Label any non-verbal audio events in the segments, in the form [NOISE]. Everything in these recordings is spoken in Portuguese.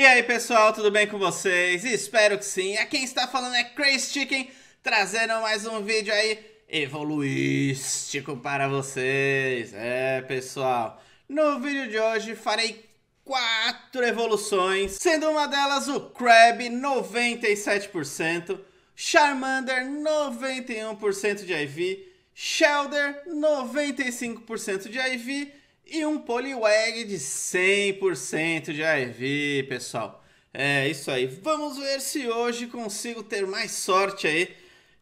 E aí pessoal, tudo bem com vocês? Espero que sim. A quem está falando é Chris Chicken, trazendo mais um vídeo aí evoluístico para vocês. É pessoal, no vídeo de hoje farei quatro evoluções, sendo uma delas o Crab 97%, Charmander 91% de IV, Shelder 95% de IV e um polywag de 100% de IV pessoal. É isso aí. Vamos ver se hoje consigo ter mais sorte aí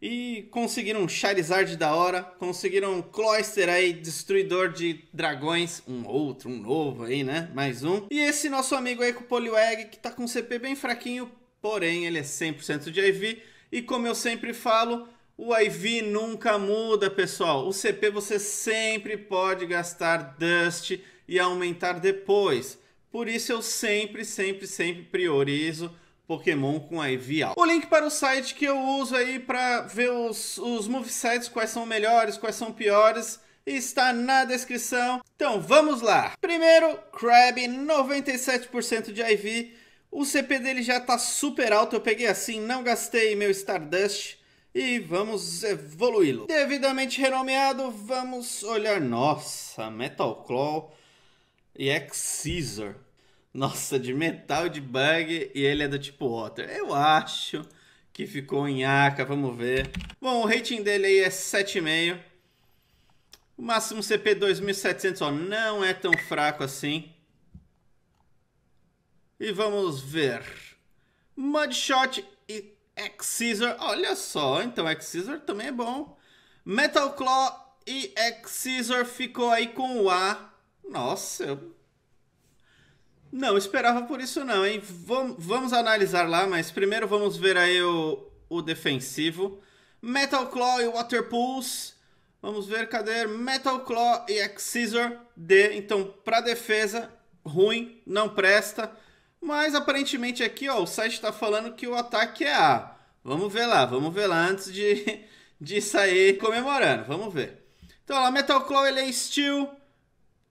e conseguir um Charizard da hora, conseguir um Cloyster aí, destruidor de dragões, um outro, um novo aí, né? Mais um. E esse nosso amigo aí com o Poliwag, que tá com CP bem fraquinho, porém ele é 100% de IV. E como eu sempre falo, o IV nunca muda, pessoal. O CP você sempre pode gastar Dust e aumentar depois. Por isso eu sempre, sempre, sempre priorizo Pokémon com IV alto. O link para o site que eu uso aí para ver os, os movesets, quais são melhores, quais são piores, está na descrição. Então vamos lá. Primeiro, Crab, 97% de IV. O CP dele já está super alto, eu peguei assim, não gastei meu Stardust e vamos evoluí-lo. Devidamente renomeado, vamos olhar nossa Metal Claw e x Nossa, de metal de bug e ele é do tipo Water. Eu acho que ficou em Aka, vamos ver. Bom, o rating dele aí é 7,5. O máximo CP 2700, ó, não é tão fraco assim. E vamos ver. Mudshot x olha só, então x também é bom. Metal Claw e x ficou aí com o A. Nossa, eu não esperava por isso não, hein? vamos analisar lá, mas primeiro vamos ver aí o, o defensivo. Metal Claw e Water Pulse. Vamos ver, cadê? Metal Claw e x D. Então, para defesa, ruim, não presta. Mas aparentemente aqui, ó, o site está falando que o ataque é A. Vamos ver lá, vamos ver lá antes de, [LAUGHS] de sair comemorando. Vamos ver. Então, lá, Metal Claw ele é Steel.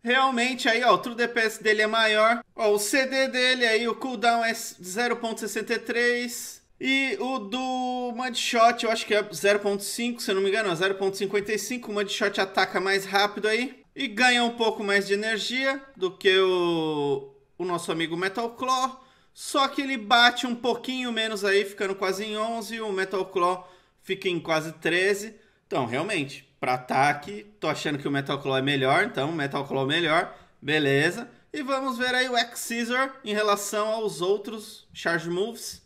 Realmente aí, ó, o True DPS dele é maior. Ó, o CD dele aí, o cooldown é 0.63. E o do Mudshot, eu acho que é 0.5, se eu não me engano, é 0.55. O Mudshot ataca mais rápido aí. E ganha um pouco mais de energia do que o, o nosso amigo Metal Claw, só que ele bate um pouquinho menos aí, ficando quase em 11, o Metal Claw fica em quase 13. Então, realmente, para ataque, tá tô achando que o Metal Claw é melhor, então Metal Claw melhor, beleza. E vamos ver aí o X-Scissor em relação aos outros Charge Moves.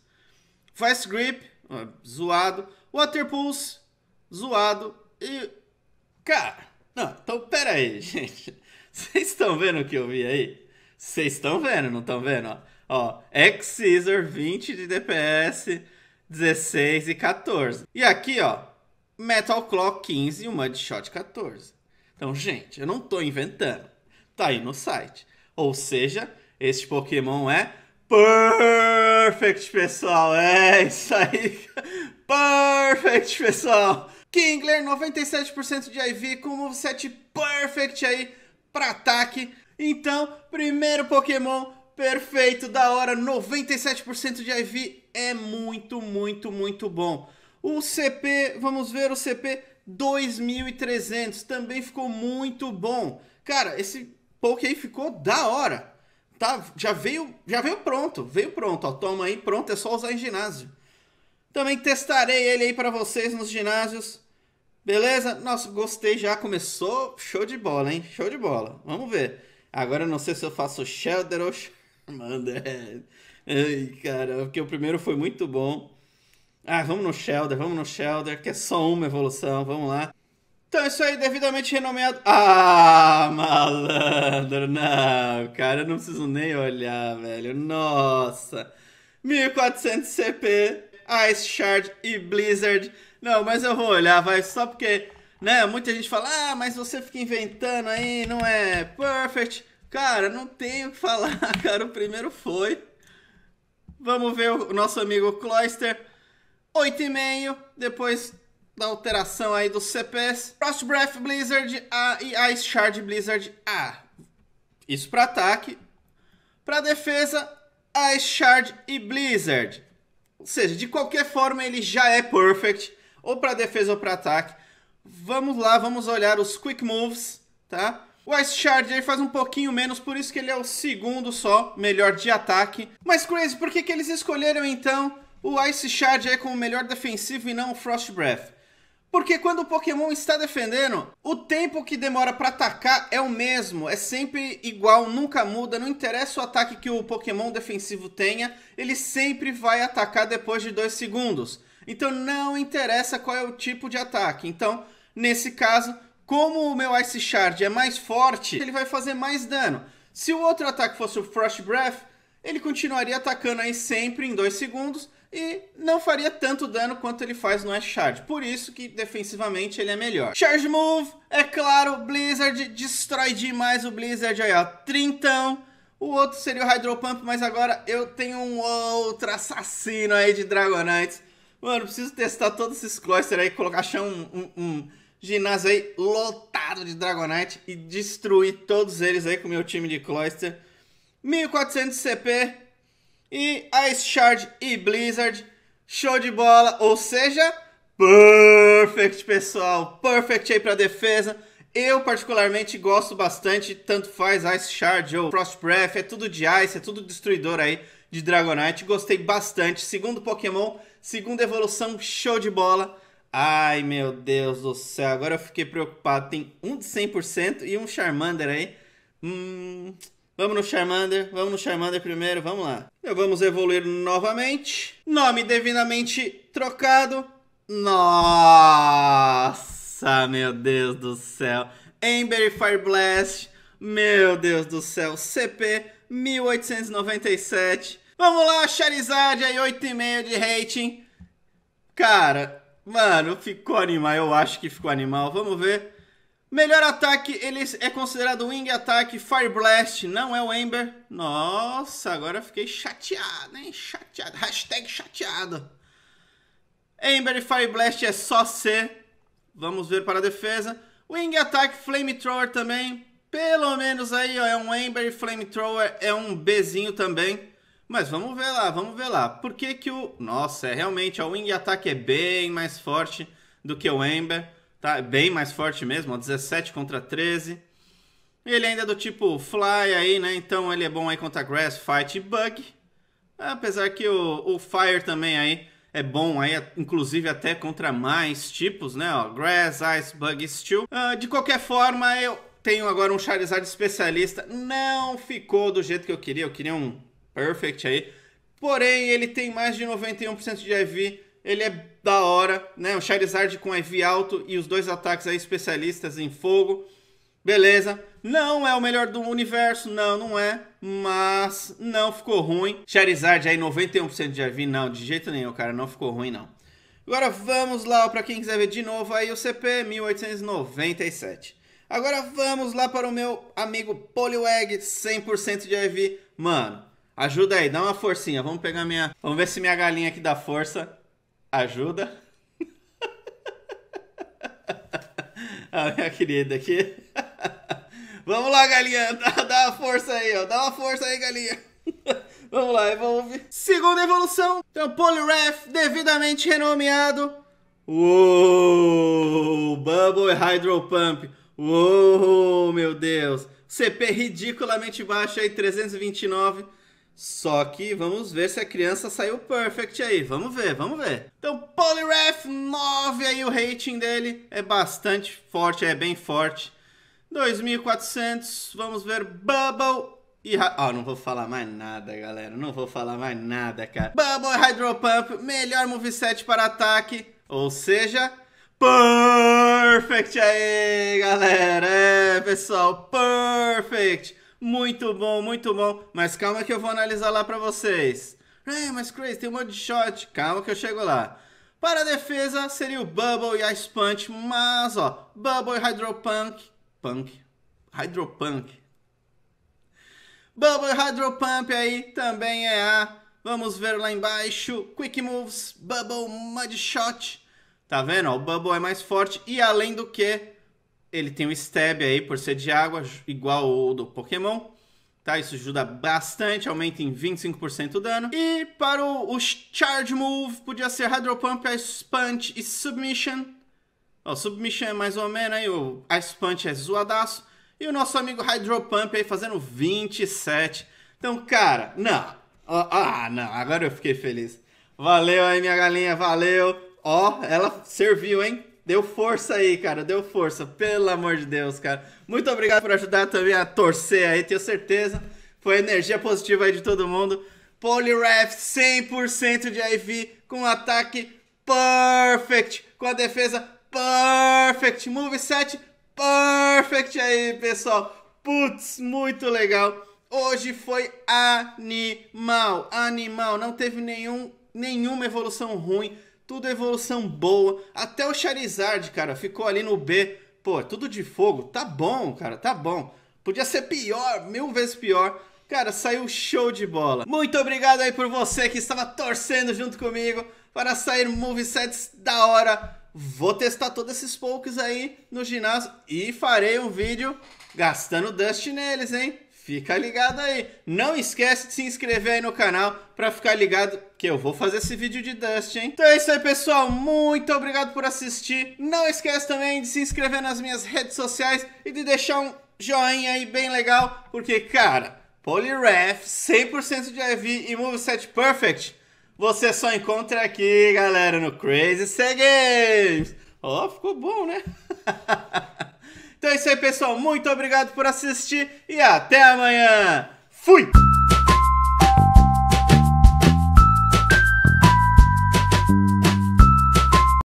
Fast Grip, zoado. Water Pulse, zoado. E. Cara, não, então pera aí, [LAUGHS] gente. Vocês estão vendo o que eu vi aí? Vocês estão vendo, não estão vendo? Ó, ó x 20 de DPS, 16 e 14. E aqui, ó, Metal Claw 15 e o Mudshot 14. Então, gente, eu não estou inventando. Tá aí no site. Ou seja, este Pokémon é perfect, pessoal. É isso aí. [LAUGHS] Perfect, pessoal. Kingler, 97% de IV, com como moveset perfect aí para ataque. Então, primeiro Pokémon perfeito, da hora, 97% de IV, é muito, muito, muito bom. O CP, vamos ver o CP 2300, também ficou muito bom. Cara, esse Poké ficou da hora. Tá, já veio, já veio pronto, veio pronto, ó, toma aí, pronto, é só usar em ginásio. Também testarei ele aí para vocês nos ginásios. Beleza? Nossa, gostei já, começou, show de bola, hein? Show de bola. Vamos ver. Agora eu não sei se eu faço Shelter ou Charmander. Ai, cara, porque o primeiro foi muito bom. Ah, vamos no Shelter, vamos no Shelter, que é só uma evolução, vamos lá. Então é isso aí, devidamente renomeado. Ah, malandro, não, cara, eu não preciso nem olhar, velho. Nossa, 1400 CP, Ice Shard e Blizzard. Não, mas eu vou olhar, vai, só porque né? Muita gente fala, ah, mas você fica inventando aí, não é perfect. Cara, não tenho o que falar, [LAUGHS] cara. O primeiro foi. Vamos ver o nosso amigo Cloyster. 8,5. Depois da alteração aí dos CPs. Frost Breath Blizzard A e Ice Shard Blizzard A. Isso para ataque. Para defesa, Ice Shard e Blizzard. Ou seja, de qualquer forma ele já é perfect. Ou para defesa ou para ataque. Vamos lá, vamos olhar os quick moves, tá? O Ice Shard aí faz um pouquinho menos, por isso que ele é o segundo só, melhor de ataque. Mas Crazy, por que, que eles escolheram então o Ice Shard aí como melhor defensivo e não o Frost Breath? Porque quando o Pokémon está defendendo, o tempo que demora para atacar é o mesmo, é sempre igual, nunca muda, não interessa o ataque que o Pokémon defensivo tenha, ele sempre vai atacar depois de dois segundos. Então não interessa qual é o tipo de ataque. Então, nesse caso, como o meu Ice Shard é mais forte, ele vai fazer mais dano. Se o outro ataque fosse o Frost Breath, ele continuaria atacando aí sempre em 2 segundos e não faria tanto dano quanto ele faz no Ice Shard. Por isso que defensivamente ele é melhor. Charge Move, é claro, Blizzard destrói demais o Blizzard aí, ó. Trintão. O outro seria o Hydro Pump, mas agora eu tenho um outro assassino aí de Dragonites Mano, preciso testar todos esses clusters aí, colocar, achar um, um, um, ginásio aí lotado de Dragonite e destruir todos eles aí com o meu time de cluster. 1400 CP e Ice Shard e Blizzard. Show de bola, ou seja, perfect, pessoal. Perfect aí pra defesa. Eu particularmente gosto bastante, tanto faz Ice Shard ou Frost Breath, é tudo de Ice, é tudo destruidor aí de Dragonite. Gostei bastante. Segundo Pokémon Segunda evolução, show de bola. Ai, meu Deus do céu, agora eu fiquei preocupado. Tem um de 100% e um Charmander aí. Hum, vamos no Charmander, vamos no Charmander primeiro, vamos lá. Então, vamos evoluir novamente. Nome devidamente trocado. Nossa, meu Deus do céu. Ember e Fire Blast. Meu Deus do céu. CP 1897. Vamos lá, Charizard aí, 8,5 de rating. Cara, mano, ficou animal. Eu acho que ficou animal. Vamos ver. Melhor ataque, ele é considerado Wing Attack, Fire Blast, não é o Ember. Nossa, agora fiquei chateado, hein? Chateado, hashtag chateado. Ember e Fire Blast é só C. Vamos ver para a defesa. Wing Attack, Flamethrower também. Pelo menos aí, ó, é um Ember e Flamethrower, é um Bzinho também. Mas vamos ver lá, vamos ver lá. Por que que o... Nossa, é, realmente a Wing Attack é bem mais forte do que o Ember. Tá é bem mais forte mesmo, ó, 17 contra 13. Ele ainda é do tipo Fly aí, né? Então ele é bom aí contra Grass, Fight e Bug. Apesar que o, o Fire também aí é bom aí, inclusive até contra mais tipos, né? Ó, Grass, Ice, Bug e Steel. Ah, de qualquer forma, eu tenho agora um Charizard especialista. Não ficou do jeito que eu queria. Eu queria um Perfect aí. Porém, ele tem mais de 91% de IV. Ele é da hora, né? O Charizard com IV alto e os dois ataques aí especialistas em fogo. Beleza. Não é o melhor do universo, não, não é. Mas não ficou ruim. Charizard aí 91% de IV, não, de jeito nenhum, cara, não ficou ruim não. Agora vamos lá para quem quiser ver de novo aí o CP 1897. Agora vamos lá para o meu amigo Poliwag 100% de IV. Mano, Ajuda aí, dá uma forcinha. Vamos pegar minha. Vamos ver se minha galinha aqui dá força. Ajuda. A [LAUGHS] ah, minha querida aqui. [LAUGHS] Vamos lá, galinha. Dá, dá uma força aí, ó. Dá uma força aí, galinha. [LAUGHS] Vamos lá, evolve. Segunda evolução. Então, Poliwrath devidamente renomeado. Uou! Bubble Hydro Pump. Uou, meu Deus. CP ridiculamente baixo aí, 329. Só que vamos ver se a criança saiu perfect aí. Vamos ver, vamos ver. Então, Polyref 9 aí o rating dele é bastante forte, é bem forte. 2400, vamos ver Bubble e... Ó, oh, não vou falar mais nada, galera. Não vou falar mais nada, cara. Bubble e Pump, melhor moveset para ataque. Ou seja, perfect aí, galera. É, pessoal, perfect. Muito bom, muito bom. Mas calma que eu vou analisar lá para vocês. É, mas Crazy, tem um monte de shot. Calma que eu chego lá. Para a defesa, seria o Bubble e Ice Punch, mas ó, Bubble e Hydro Punk. Hydro Punk, Bubble e Pump aí também é A. Vamos ver lá embaixo. Quick Moves, Bubble, Mud Shot. Tá vendo? O Bubble é mais forte. E além do que, ele tem um stab aí por ser de água, igual o do Pokémon. Tá, isso ajuda bastante, aumenta em 25% o dano. E para o, o, Charge Move, podia ser Hydro Pump, Ice Punch e Submission. O Submission é mais ou menos aí, o Ice Punch é zoadaço. E o nosso amigo Hydro Pump aí fazendo 27. Então, cara, não. Ah, não, agora eu fiquei feliz. Valeu aí, minha galinha, valeu. Ó, ela serviu, hein? Deu força aí, cara, deu força, pelo amor de Deus, cara. Muito obrigado por ajudar também a torcer aí, tenho certeza. Foi energia positiva aí de todo mundo. Polyref 100% de IV com ataque perfect, com a defesa perfect, moveset perfect aí, pessoal. Putz, muito legal. Hoje foi animal, animal, não teve nenhum, nenhuma evolução ruim tudo é evolução boa. Até o Charizard, cara, ficou ali no B. Pô, é tudo de fogo. Tá bom, cara, tá bom. Podia ser pior, mil vezes pior. Cara, saiu show de bola. Muito obrigado aí por você que estava torcendo junto comigo para sair movesets da hora. Vou testar todos esses poucos aí no ginásio e farei um vídeo gastando Dust neles, hein? Fica ligado aí. Não esquece de se inscrever aí no canal para ficar ligado que eu vou fazer esse vídeo de Dust, hein? Então é isso aí, pessoal. Muito obrigado por assistir. Não esquece também de se inscrever nas minhas redes sociais e de deixar um joinha aí bem legal, porque, cara, Polyref, 100% de IV e Moveset Perfect, você só encontra aqui, galera, no Crazy C Games. Ó, oh, ficou bom, né? [LAUGHS] Então é isso aí, pessoal. Muito obrigado por assistir e até amanhã. Fui!